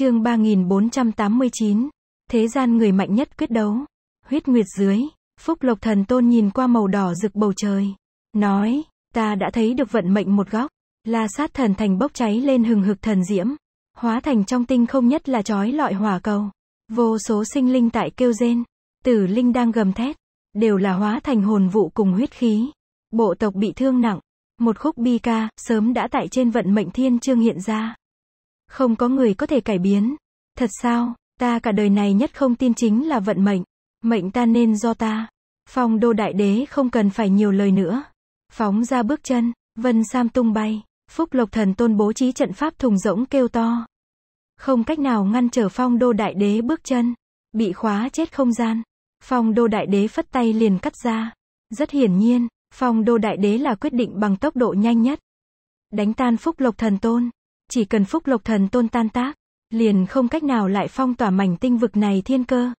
Chương 3489. Thế gian người mạnh nhất quyết đấu. Huyết nguyệt dưới, Phúc Lộc Thần Tôn nhìn qua màu đỏ rực bầu trời, nói: "Ta đã thấy được vận mệnh một góc." La sát thần thành bốc cháy lên hừng hực thần diễm, hóa thành trong tinh không nhất là chói lọi hỏa cầu. Vô số sinh linh tại kêu rên, tử linh đang gầm thét, đều là hóa thành hồn vụ cùng huyết khí. Bộ tộc bị thương nặng, một khúc bi ca, sớm đã tại trên vận mệnh thiên chương hiện ra. Không có người có thể cải biến. Thật sao, ta cả đời này nhất không tin chính là vận mệnh. Mệnh ta nên do ta. Phong đô đại đế không cần phải nhiều lời nữa. Phóng ra bước chân, vân sam tung bay. Phúc lộc thần tôn bố trí trận pháp thùng rỗng kêu to. Không cách nào ngăn trở phong đô đại đế bước chân. Bị khóa chết không gian. Phong đô đại đế phất tay liền cắt ra. Rất hiển nhiên, phong đô đại đế là quyết định bằng tốc độ nhanh nhất. Đánh tan phúc lộc thần tôn. Chỉ cần phúc lộc thần tôn tan tác, liền không cách nào lại phong tỏa mảnh tinh vực này thiên cơ.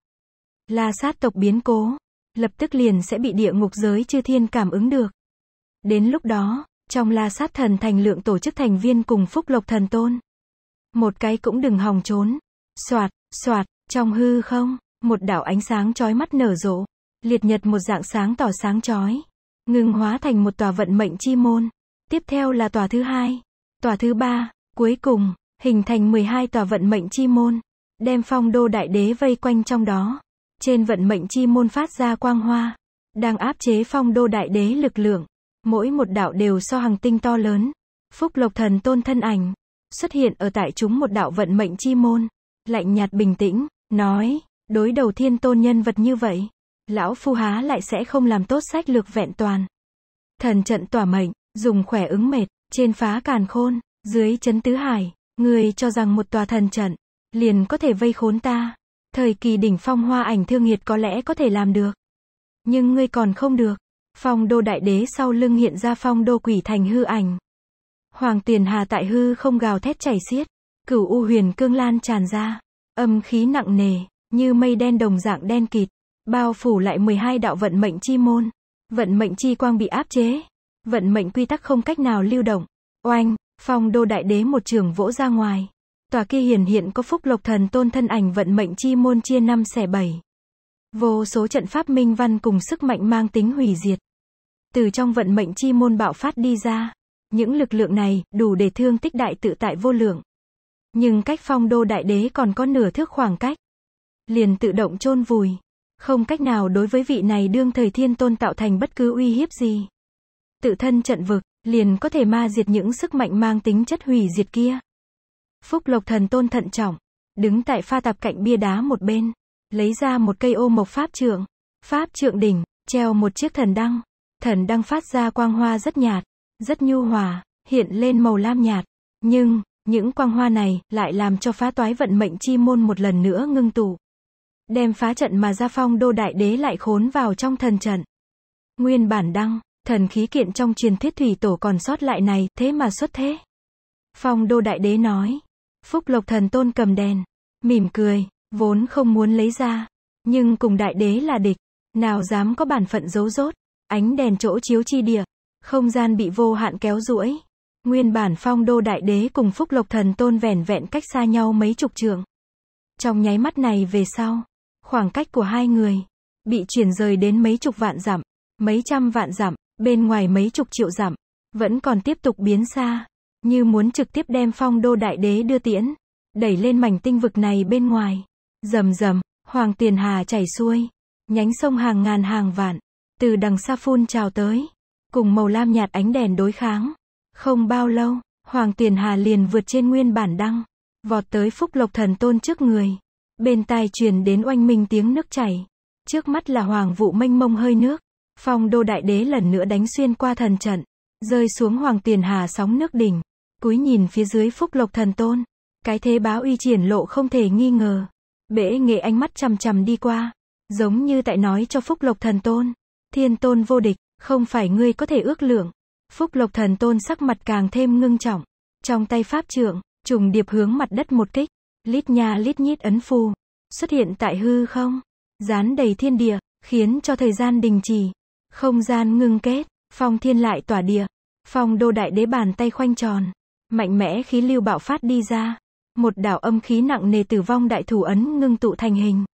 La sát tộc biến cố, lập tức liền sẽ bị địa ngục giới chư thiên cảm ứng được. Đến lúc đó, trong la sát thần thành lượng tổ chức thành viên cùng phúc lộc thần tôn. Một cái cũng đừng hòng trốn. Soạt, soạt, trong hư không, một đảo ánh sáng chói mắt nở rộ. Liệt nhật một dạng sáng tỏ sáng chói. Ngừng hóa thành một tòa vận mệnh chi môn. Tiếp theo là tòa thứ hai, tòa thứ ba, Cuối cùng, hình thành 12 tòa vận mệnh chi môn, đem phong đô đại đế vây quanh trong đó. Trên vận mệnh chi môn phát ra quang hoa, đang áp chế phong đô đại đế lực lượng. Mỗi một đạo đều so hàng tinh to lớn. Phúc Lộc Thần Tôn thân ảnh xuất hiện ở tại chúng một đạo vận mệnh chi môn, lạnh nhạt bình tĩnh, nói, đối đầu thiên tôn nhân vật như vậy, lão phu há lại sẽ không làm tốt sách lược vẹn toàn. Thần trận tỏa mệnh, dùng khỏe ứng mệt, trên phá càn khôn, dưới chấn tứ hải, người cho rằng một tòa thần trận, liền có thể vây khốn ta. Thời kỳ đỉnh phong hoa ảnh thương hiệt có lẽ có thể làm được. Nhưng ngươi còn không được. Phong đô đại đế sau lưng hiện ra phong đô quỷ thành hư ảnh. Hoàng tiền hà tại hư không gào thét chảy xiết. Cửu u huyền cương lan tràn ra. Âm khí nặng nề, như mây đen đồng dạng đen kịt. Bao phủ lại 12 đạo vận mệnh chi môn. Vận mệnh chi quang bị áp chế. Vận mệnh quy tắc không cách nào lưu động. Oanh, Phong đô đại đế một trường vỗ ra ngoài. Tòa kia hiển hiện có phúc lộc thần tôn thân ảnh vận mệnh chi môn chia năm xẻ bảy. Vô số trận pháp minh văn cùng sức mạnh mang tính hủy diệt. Từ trong vận mệnh chi môn bạo phát đi ra. Những lực lượng này đủ để thương tích đại tự tại vô lượng. Nhưng cách phong đô đại đế còn có nửa thước khoảng cách. Liền tự động chôn vùi. Không cách nào đối với vị này đương thời thiên tôn tạo thành bất cứ uy hiếp gì. Tự thân trận vực, liền có thể ma diệt những sức mạnh mang tính chất hủy diệt kia. Phúc Lộc Thần Tôn thận trọng, đứng tại pha tạp cạnh bia đá một bên, lấy ra một cây ô mộc pháp trượng, pháp trượng đỉnh, treo một chiếc thần đăng, thần đăng phát ra quang hoa rất nhạt, rất nhu hòa, hiện lên màu lam nhạt, nhưng, những quang hoa này lại làm cho phá toái vận mệnh chi môn một lần nữa ngưng tụ. Đem phá trận mà gia phong đô đại đế lại khốn vào trong thần trận. Nguyên bản đăng Thần khí kiện trong truyền thuyết thủy tổ còn sót lại này, thế mà xuất thế. Phong đô đại đế nói. Phúc lộc thần tôn cầm đèn. Mỉm cười, vốn không muốn lấy ra. Nhưng cùng đại đế là địch. Nào dám có bản phận giấu rốt. Ánh đèn chỗ chiếu chi địa. Không gian bị vô hạn kéo duỗi. Nguyên bản phong đô đại đế cùng phúc lộc thần tôn vẻn vẹn cách xa nhau mấy chục trượng Trong nháy mắt này về sau, khoảng cách của hai người, bị chuyển rời đến mấy chục vạn giảm, mấy trăm vạn giảm, bên ngoài mấy chục triệu dặm, vẫn còn tiếp tục biến xa, như muốn trực tiếp đem phong đô đại đế đưa tiễn, đẩy lên mảnh tinh vực này bên ngoài. Rầm rầm, hoàng tiền hà chảy xuôi, nhánh sông hàng ngàn hàng vạn, từ đằng xa phun trào tới, cùng màu lam nhạt ánh đèn đối kháng. Không bao lâu, hoàng tiền hà liền vượt trên nguyên bản đăng, vọt tới phúc lộc thần tôn trước người. Bên tai truyền đến oanh minh tiếng nước chảy, trước mắt là hoàng vụ mênh mông hơi nước, Phong đô đại đế lần nữa đánh xuyên qua thần trận, rơi xuống hoàng tiền hà sóng nước đỉnh, cúi nhìn phía dưới phúc lộc thần tôn. Cái thế báo uy triển lộ không thể nghi ngờ. Bể nghệ ánh mắt chằm chằm đi qua, giống như tại nói cho phúc lộc thần tôn. Thiên tôn vô địch, không phải ngươi có thể ước lượng. Phúc lộc thần tôn sắc mặt càng thêm ngưng trọng. Trong tay pháp trượng, trùng điệp hướng mặt đất một kích, lít nha lít nhít ấn phù, xuất hiện tại hư không, dán đầy thiên địa, khiến cho thời gian đình chỉ. Không gian ngưng kết, phong thiên lại tỏa địa. Phong đô đại đế bàn tay khoanh tròn. Mạnh mẽ khí lưu bạo phát đi ra. Một đảo âm khí nặng nề tử vong đại thủ ấn ngưng tụ thành hình.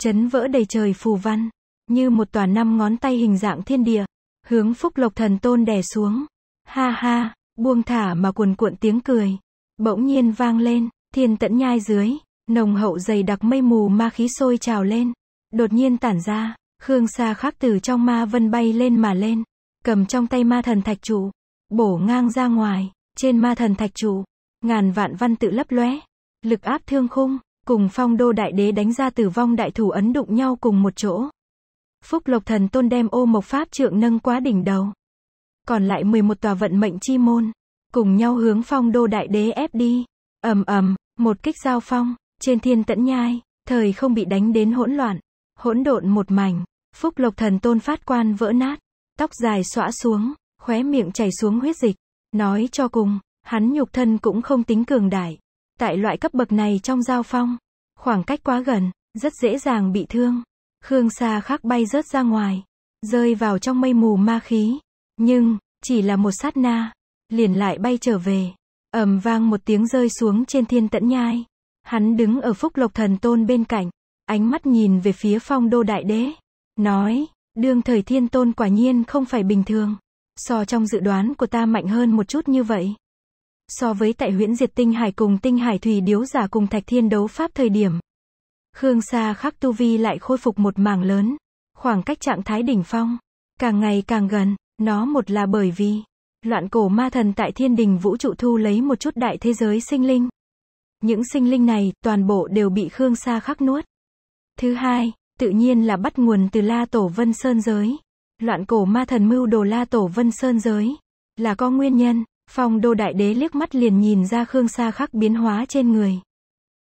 Chấn vỡ đầy trời phù văn. Như một tòa năm ngón tay hình dạng thiên địa. Hướng phúc lộc thần tôn đè xuống. Ha ha, buông thả mà cuồn cuộn tiếng cười. Bỗng nhiên vang lên, thiên tẫn nhai dưới. Nồng hậu dày đặc mây mù ma khí sôi trào lên. Đột nhiên tản ra. Khương Sa khắc từ trong ma vân bay lên mà lên, cầm trong tay ma thần thạch trụ, bổ ngang ra ngoài, trên ma thần thạch trụ, ngàn vạn văn tự lấp lóe, lực áp thương khung, cùng phong đô đại đế đánh ra tử vong đại thủ ấn đụng nhau cùng một chỗ. Phúc Lộc Thần Tôn đem ô mộc pháp trượng nâng quá đỉnh đầu. Còn lại 11 tòa vận mệnh chi môn, cùng nhau hướng phong đô đại đế ép đi. Ầm ầm, một kích giao phong, trên thiên tẫn nhai, thời không bị đánh đến hỗn loạn, hỗn độn một mảnh. Phúc lộc thần tôn phát quan vỡ nát, tóc dài xõa xuống, khóe miệng chảy xuống huyết dịch. Nói cho cùng, hắn nhục thân cũng không tính cường đại. Tại loại cấp bậc này trong giao phong, khoảng cách quá gần, rất dễ dàng bị thương. Khương Sa khắc bay rớt ra ngoài, rơi vào trong mây mù ma khí. Nhưng, chỉ là một sát na, liền lại bay trở về. ầm vang một tiếng rơi xuống trên thiên tận nhai. Hắn đứng ở phúc lộc thần tôn bên cạnh, ánh mắt nhìn về phía phong đô đại đế. Nói, đương thời thiên tôn quả nhiên không phải bình thường. So trong dự đoán của ta mạnh hơn một chút như vậy. So với tại huyễn diệt tinh hải cùng tinh hải thủy điếu giả cùng thạch thiên đấu pháp thời điểm. Khương Sa khắc tu vi lại khôi phục một mảng lớn. Khoảng cách trạng thái đỉnh phong. Càng ngày càng gần, nó một là bởi vì loạn cổ ma thần tại thiên đình vũ trụ thu lấy một chút đại thế giới sinh linh. Những sinh linh này, toàn bộ đều bị Khương Sa khắc nuốt. Thứ hai, tự nhiên là bắt nguồn từ La Tổ Vân Sơn giới. Loạn cổ ma thần mưu đồ La Tổ Vân Sơn giới, là có nguyên nhân. Phong đô đại đế liếc mắt liền nhìn ra Khương Sa khắc biến hóa trên người.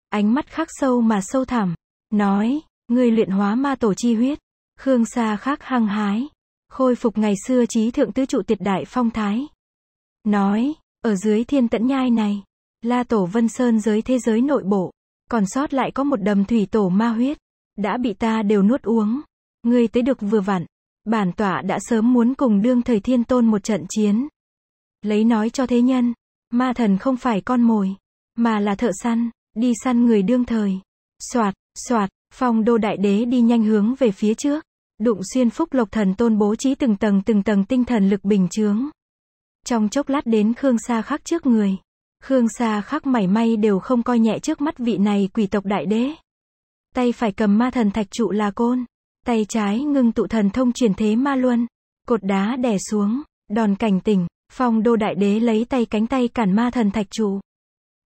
Ánh mắt khắc sâu mà sâu thẳm, nói, người luyện hóa ma tổ chi huyết. Khương Sa khắc hăng hái, khôi phục ngày xưa trí thượng tứ trụ tiệt đại phong thái. Nói, ở dưới thiên tẫn nhai này, La Tổ Vân Sơn giới thế giới nội bộ, còn sót lại có một đầm thủy tổ ma huyết đã bị ta đều nuốt uống. Ngươi tới được vừa vặn, bản tọa đã sớm muốn cùng đương thời thiên tôn một trận chiến. Lấy nói cho thế nhân, ma thần không phải con mồi, mà là thợ săn, đi săn người đương thời. Xoạt, xoạt, phong đô đại đế đi nhanh hướng về phía trước, đụng xuyên phúc lộc thần tôn bố trí từng tầng từng tầng tinh thần lực bình chướng. Trong chốc lát đến Khương Sa khắc trước người. Khương Sa khắc mảy may đều không coi nhẹ trước mắt vị này quỷ tộc đại đế. Tay phải cầm ma thần thạch trụ là côn. Tay trái ngưng tụ thần thông chuyển thế ma luân. Cột đá đè xuống, đòn cảnh tỉnh, phong đô đại đế lấy tay cánh tay cản ma thần thạch trụ.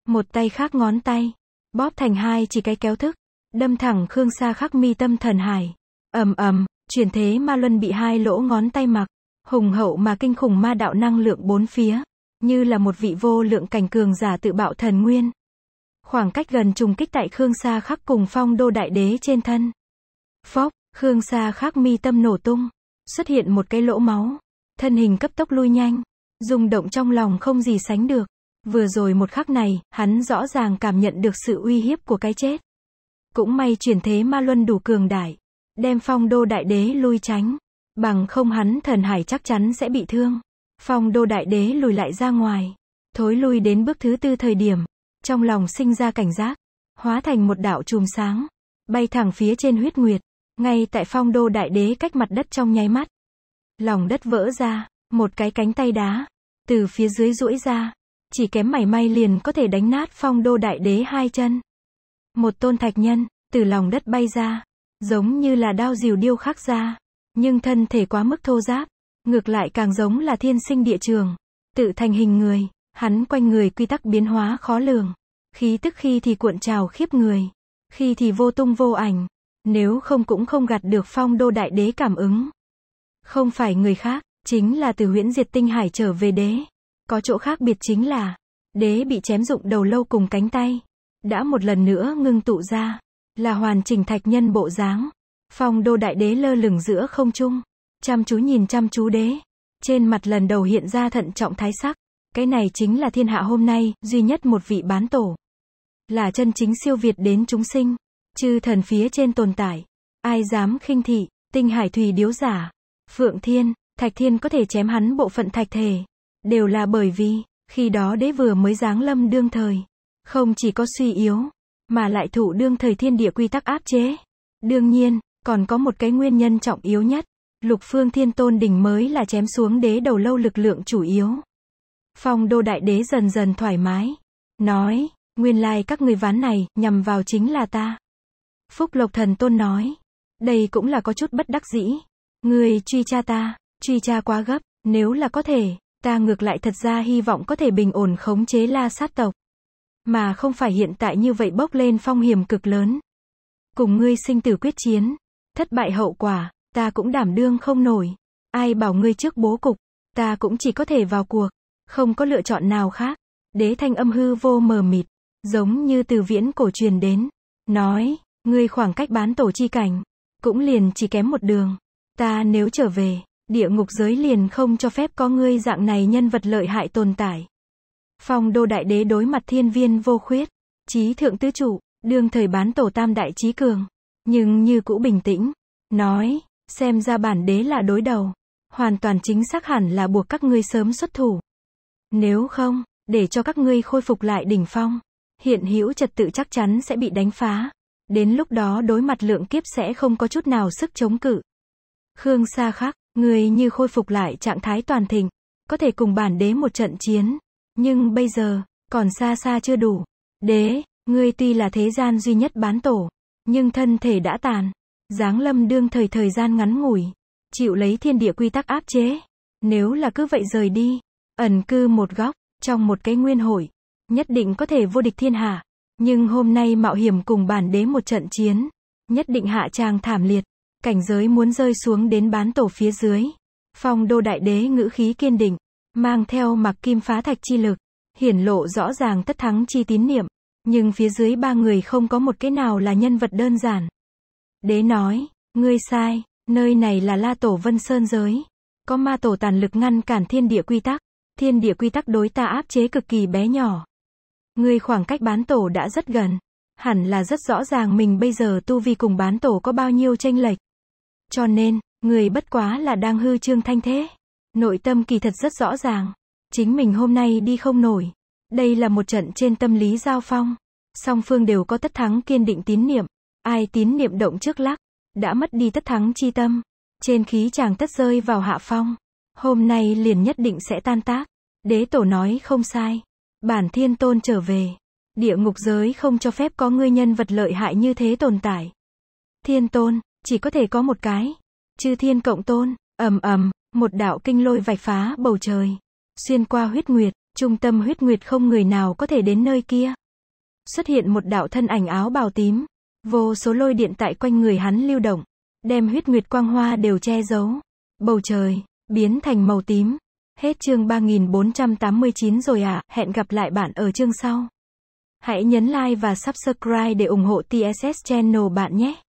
Một tay khác ngón tay, bóp thành hai chỉ cái kéo thức, đâm thẳng Khương Sa khắc mi tâm thần hải. ầm ầm, chuyển thế ma luân bị hai lỗ ngón tay mặc, hùng hậu mà kinh khủng ma đạo năng lượng bốn phía, như là một vị vô lượng cảnh cường giả tự bạo thần nguyên khoảng cách gần trùng kích tại Khương Sa Khắc cùng phong đô đại đế trên thân. Phóc, Khương Sa Khắc mi tâm nổ tung, xuất hiện một cái lỗ máu, thân hình cấp tốc lui nhanh, rung động trong lòng không gì sánh được. Vừa rồi một khắc này, hắn rõ ràng cảm nhận được sự uy hiếp của cái chết. Cũng may chuyển thế ma luân đủ cường đại, đem phong đô đại đế lui tránh, bằng không hắn thần hải chắc chắn sẽ bị thương. Phong đô đại đế lùi lại ra ngoài, thối lui đến bước thứ tư thời điểm, trong lòng sinh ra cảnh giác, hóa thành một đạo chùm sáng, bay thẳng phía trên huyết nguyệt, ngay tại phong đô đại đế cách mặt đất trong nháy mắt. Lòng đất vỡ ra, một cái cánh tay đá, từ phía dưới duỗi ra, chỉ kém mảy may liền có thể đánh nát phong đô đại đế hai chân. Một tôn thạch nhân, từ lòng đất bay ra, giống như là đao diều điêu khắc ra, nhưng thân thể quá mức thô giáp, ngược lại càng giống là thiên sinh địa trường, tự thành hình người. Hắn quanh người quy tắc biến hóa khó lường. Khí tức khi thì cuộn trào khiếp người. Khi thì vô tung vô ảnh. Nếu không cũng không gạt được phong đô đại đế cảm ứng. Không phải người khác, chính là từ huyễn diệt tinh hải trở về đế. Có chỗ khác biệt chính là, đế bị chém dụng đầu lâu cùng cánh tay. Đã một lần nữa ngưng tụ ra, là hoàn chỉnh thạch nhân bộ dáng. Phong đô đại đế lơ lửng giữa không trung, chăm chú nhìn chăm chú đế. Trên mặt lần đầu hiện ra thận trọng thái sắc. Cái này chính là thiên hạ hôm nay, duy nhất một vị bán tổ. Là chân chính siêu việt đến chúng sinh. Chư thần phía trên tồn tại. Ai dám khinh thị, tinh hải thủy điếu giả. Phượng thiên, thạch thiên có thể chém hắn bộ phận thạch thể. Đều là bởi vì, khi đó đế vừa mới giáng lâm đương thời. Không chỉ có suy yếu, mà lại thụ đương thời thiên địa quy tắc áp chế. Đương nhiên, còn có một cái nguyên nhân trọng yếu nhất. Lục phương thiên tôn đỉnh mới là chém xuống đế đầu lâu lực lượng chủ yếu. Phong đô đại đế dần dần thoải mái. Nói, nguyên lai các người ván này, nhằm vào chính là ta. Phúc Lộc Thần Tôn nói. Đây cũng là có chút bất đắc dĩ. Người truy tra ta, truy tra quá gấp, nếu là có thể, ta ngược lại thật ra hy vọng có thể bình ổn khống chế la sát tộc. Mà không phải hiện tại như vậy bốc lên phong hiểm cực lớn. Cùng ngươi sinh tử quyết chiến, thất bại hậu quả, ta cũng đảm đương không nổi. Ai bảo ngươi trước bố cục, ta cũng chỉ có thể vào cuộc không có lựa chọn nào khác. Đế thanh âm hư vô mờ mịt, giống như từ viễn cổ truyền đến, nói, ngươi khoảng cách bán tổ chi cảnh, cũng liền chỉ kém một đường. Ta nếu trở về, địa ngục giới liền không cho phép có ngươi dạng này nhân vật lợi hại tồn tại. Phong đô đại đế đối mặt thiên viên vô khuyết, trí thượng tứ trụ đương thời bán tổ tam đại trí cường, nhưng như cũ bình tĩnh, nói, xem ra bản đế là đối đầu, hoàn toàn chính xác hẳn là buộc các ngươi sớm xuất thủ. Nếu không, để cho các ngươi khôi phục lại đỉnh phong, hiện hữu trật tự chắc chắn sẽ bị đánh phá. Đến lúc đó đối mặt lượng kiếp sẽ không có chút nào sức chống cự. Khương Sa Khắc, người như khôi phục lại trạng thái toàn thịnh, có thể cùng bản đế một trận chiến, nhưng bây giờ, còn xa xa chưa đủ. Đế, ngươi tuy là thế gian duy nhất bán tổ, nhưng thân thể đã tàn, giáng lâm đương thời thời gian ngắn ngủi, chịu lấy thiên địa quy tắc áp chế. Nếu là cứ vậy rời đi, ẩn cư một góc, trong một cái nguyên hội, nhất định có thể vô địch thiên hạ. Nhưng hôm nay mạo hiểm cùng bản đế một trận chiến, nhất định hạ trang thảm liệt, cảnh giới muốn rơi xuống đến bán tổ phía dưới. Phong đô đại đế ngữ khí kiên định, mang theo mặc kim phá thạch chi lực, hiển lộ rõ ràng tất thắng chi tín niệm, nhưng phía dưới ba người không có một cái nào là nhân vật đơn giản. Đế nói, ngươi sai, nơi này là La Tổ Vân Sơn giới, có ma tổ tàn lực ngăn cản thiên địa quy tắc, thiên địa quy tắc đối ta áp chế cực kỳ bé nhỏ. Người khoảng cách bán tổ đã rất gần. Hẳn là rất rõ ràng mình bây giờ tu vi cùng bán tổ có bao nhiêu tranh lệch. Cho nên, người bất quá là đang hư trương thanh thế. Nội tâm kỳ thật rất rõ ràng. Chính mình hôm nay đi không nổi. Đây là một trận trên tâm lý giao phong. Song phương đều có tất thắng kiên định tín niệm. Ai tín niệm động trước lắc. Đã mất đi tất thắng chi tâm. Trên khí chàng tất rơi vào hạ phong. Hôm nay liền nhất định sẽ tan tác. Đế tổ nói không sai. Bản thiên tôn trở về. Địa ngục giới không cho phép có ngươi nhân vật lợi hại như thế tồn tại. Thiên tôn, chỉ có thể có một cái. Chư thiên cộng tôn, ầm ầm, một đạo kinh lôi vạch phá bầu trời. Xuyên qua huyết nguyệt, trung tâm huyết nguyệt không người nào có thể đến nơi kia. Xuất hiện một đạo thân ảnh áo bào tím. Vô số lôi điện tại quanh người hắn lưu động. Đem huyết nguyệt quang hoa đều che giấu. Bầu trời, biến thành màu tím. Hết chương 3489 rồi ạ, à, hẹn gặp lại bạn ở chương sau. Hãy nhấn like và subscribe để ủng hộ TSS Channel bạn nhé.